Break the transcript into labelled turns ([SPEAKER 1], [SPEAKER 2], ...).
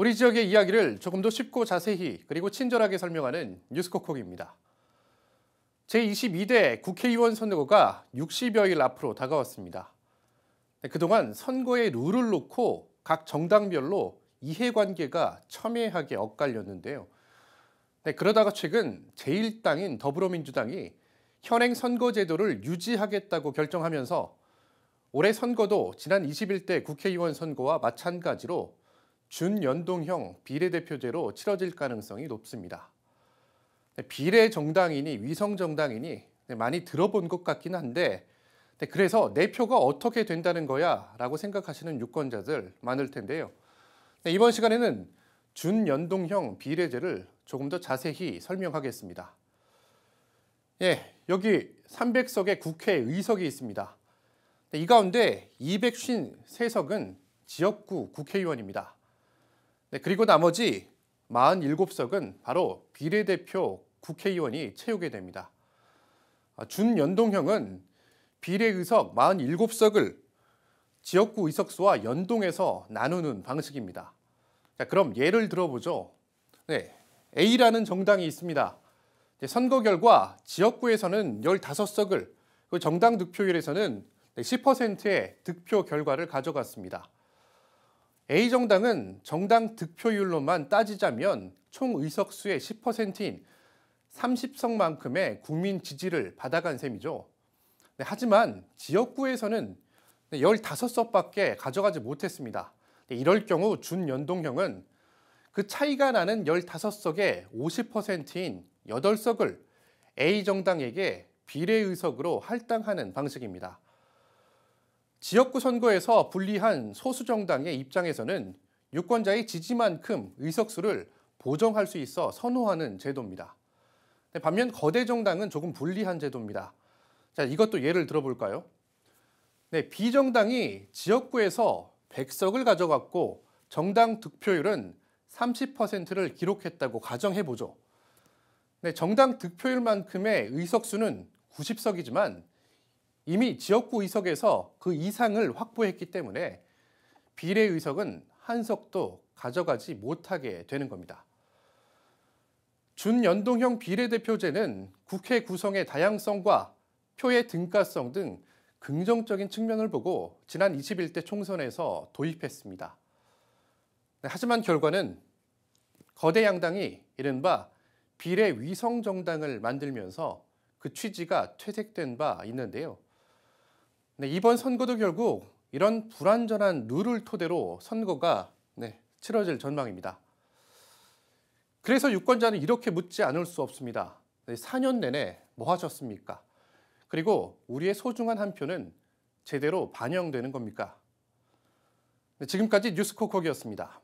[SPEAKER 1] 우리 지역의 이야기를 조금 더 쉽고 자세히 그리고 친절하게 설명하는 뉴스콕콕입니다. 제22대 국회의원 선거가 60여일 앞으로 다가왔습니다. 네, 그동안 선거의 룰을 놓고 각 정당별로 이해관계가 첨예하게 엇갈렸는데요. 네, 그러다가 최근 제1당인 더불어민주당이 현행 선거제도를 유지하겠다고 결정하면서 올해 선거도 지난 21대 국회의원 선거와 마찬가지로 준연동형 비례대표제로 치러질 가능성이 높습니다. 네, 비례 정당이니 위성 정당이니 네, 많이 들어본 것 같긴 한데 네, 그래서 내 표가 어떻게 된다는 거야 라고 생각하시는 유권자들 많을 텐데요. 이번 시간에는 준연동형 비례제를 조금 더 자세히 설명하겠습니다. 예, 여기 300석의 국회의석이 있습니다. 이 가운데 253석은 지역구 국회의원입니다. 네, 그리고 나머지 47석은 바로 비례대표 국회의원이 채우게 됩니다. 아, 준연동형은 비례의석 47석을 지역구 의석수와 연동해서 나누는 방식입니다. 자, 그럼 예를 들어보죠. 네, A라는 정당이 있습니다. 선거 결과 지역구에서는 15석을, 그 정당 득표율에서는 10%의 득표 결과를 가져갔습니다. A정당은 정당 득표율로만 따지자면 총 의석수의 10%인 30석만큼의 국민 지지를 받아간 셈이죠. 네, 하지만 지역구에서는 15석밖에 가져가지 못했습니다. 네, 이럴 경우 준연동형은 그 차이가 나는 15석의 50%인 8석을 A정당에게 비례의석으로 할당하는 방식입니다. 지역구 선거에서 불리한 소수 정당의 입장에서는 유권자의 지지만큼 의석수를 보정할 수 있어 선호하는 제도입니다. 네, 반면 거대 정당은 조금 불리한 제도입니다. 자, 이것도 예를 들어볼까요? 네, 비정당이 지역구에서 100석을 가져갔고 정당 득표율은 30%를 기록했다고 가정해보죠. 네, 정당 득표율만큼의 의석수는 90석이지만 이미 지역구 의석에서 그 이상을 확보했기 때문에 비례 의석은 한 석도 가져가지 못하게 되는 겁니다. 준연동형 비례대표제는 국회 구성의 다양성과 표의 등가성 등 긍정적인 측면을 보고 지난 21대 총선에서 도입했습니다. 네, 하지만 결과는 거대 양당이 이른바 비례 위성 정당을 만들면서 그 취지가 퇴색된 바 있는데요. 네, 이번 선거도 결국 이런 불완전한 룰을 토대로 선거가 네, 치러질 전망입니다. 그래서 유권자는 이렇게 묻지 않을 수 없습니다. 4년 내내 뭐 하셨습니까? 그리고 우리의 소중한 한 표는 제대로 반영되는 겁니까? 네, 지금까지 뉴스코콕이었습니다.